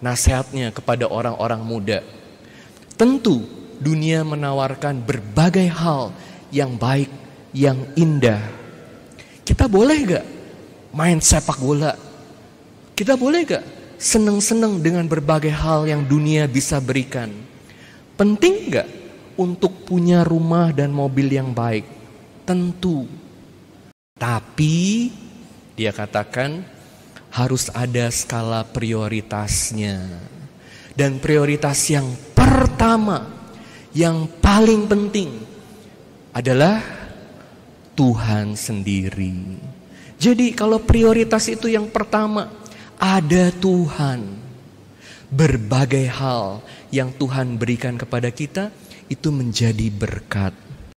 nasihatnya kepada orang-orang muda. Tentu dunia menawarkan berbagai hal yang baik, yang indah. Kita boleh gak main sepak bola? Kita boleh gak seneng-seneng dengan berbagai hal yang dunia bisa berikan? Penting gak untuk punya rumah dan mobil yang baik? Tentu. Tapi dia katakan harus ada skala prioritasnya. Dan prioritas yang pertama, yang paling penting adalah Tuhan sendiri. Jadi kalau prioritas itu yang pertama, ada Tuhan. Berbagai hal yang Tuhan berikan kepada kita itu menjadi berkat.